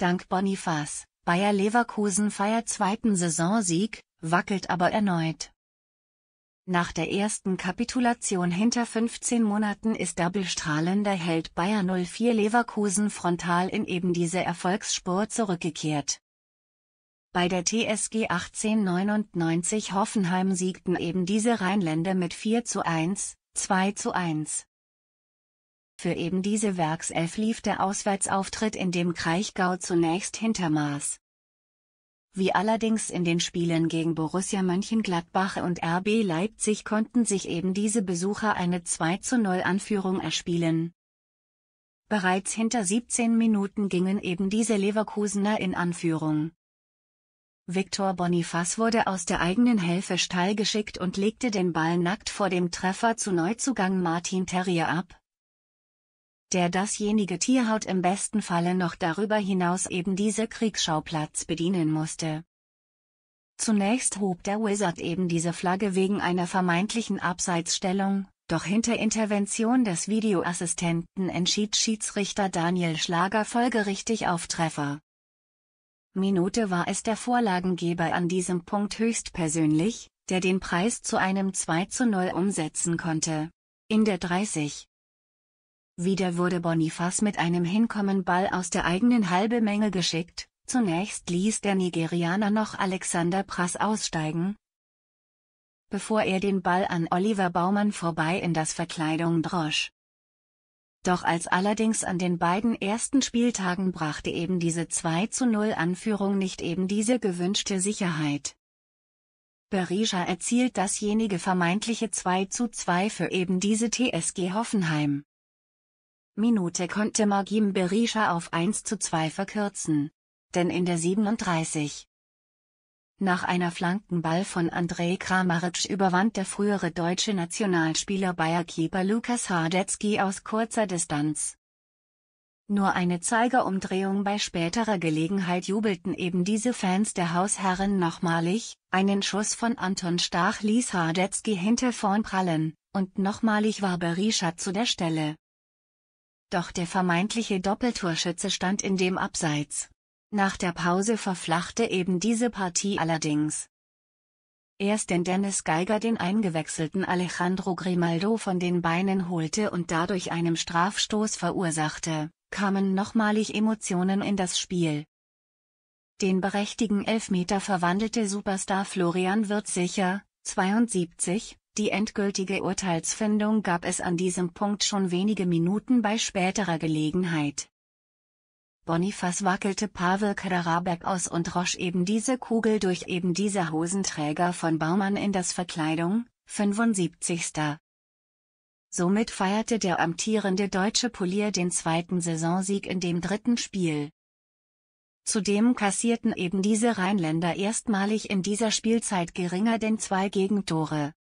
Dank Bonifaz, Bayer Leverkusen feiert zweiten Saisonsieg, wackelt aber erneut. Nach der ersten Kapitulation hinter 15 Monaten ist der bestrahlende Held Bayer 04 Leverkusen frontal in eben diese Erfolgsspur zurückgekehrt. Bei der TSG 1899 Hoffenheim siegten eben diese Rheinländer mit 4 zu 1, 2 zu 1, für eben diese Werkself lief der Auswärtsauftritt in dem Kraichgau zunächst hintermaß. Wie allerdings in den Spielen gegen Borussia Mönchengladbach und RB Leipzig konnten sich eben diese Besucher eine 2 0 Anführung erspielen. Bereits hinter 17 Minuten gingen eben diese Leverkusener in Anführung. Victor Boniface wurde aus der eigenen Hälfte steil geschickt und legte den Ball nackt vor dem Treffer zu Neuzugang Martin Terrier ab der dasjenige Tierhaut im besten Falle noch darüber hinaus eben diese Kriegsschauplatz bedienen musste. Zunächst hob der Wizard eben diese Flagge wegen einer vermeintlichen Abseitsstellung, doch hinter Intervention des Videoassistenten entschied Schiedsrichter Daniel Schlager folgerichtig auf Treffer. Minute war es der Vorlagengeber an diesem Punkt höchstpersönlich, der den Preis zu einem 2 zu 0 umsetzen konnte. In der 30. Wieder wurde Boniface mit einem Hinkommenball aus der eigenen halbe Menge geschickt, zunächst ließ der Nigerianer noch Alexander Prass aussteigen, bevor er den Ball an Oliver Baumann vorbei in das Verkleidung drosch. Doch als allerdings an den beiden ersten Spieltagen brachte eben diese 2 zu 0 Anführung nicht eben diese gewünschte Sicherheit. Berisha erzielt dasjenige vermeintliche 2 zu 2 für eben diese TSG Hoffenheim. Minute konnte Magim Berisha auf 1 zu 2 verkürzen. Denn in der 37. Nach einer Flankenball von Andrei Kramaric überwand der frühere deutsche Nationalspieler Bayerkeeper Lukas Hardetsky aus kurzer Distanz. Nur eine Zeigerumdrehung bei späterer Gelegenheit jubelten eben diese Fans der Hausherren nochmalig, einen Schuss von Anton Stach ließ Hardetsky hinter vorn prallen, und nochmalig war Berisha zu der Stelle. Doch der vermeintliche Doppeltorschütze stand in dem Abseits. Nach der Pause verflachte eben diese Partie allerdings. Erst denn Dennis Geiger den eingewechselten Alejandro Grimaldo von den Beinen holte und dadurch einen Strafstoß verursachte, kamen nochmalig Emotionen in das Spiel. Den berechtigen Elfmeter verwandelte Superstar Florian Wirth sicher, 72, die endgültige Urteilsfindung gab es an diesem Punkt schon wenige Minuten bei späterer Gelegenheit. Bonifaz wackelte Pavel Kaderabek aus und rosch eben diese Kugel durch eben diese Hosenträger von Baumann in das Verkleidung, 75. Somit feierte der amtierende deutsche Polier den zweiten Saisonsieg in dem dritten Spiel. Zudem kassierten eben diese Rheinländer erstmalig in dieser Spielzeit geringer denn zwei Gegentore.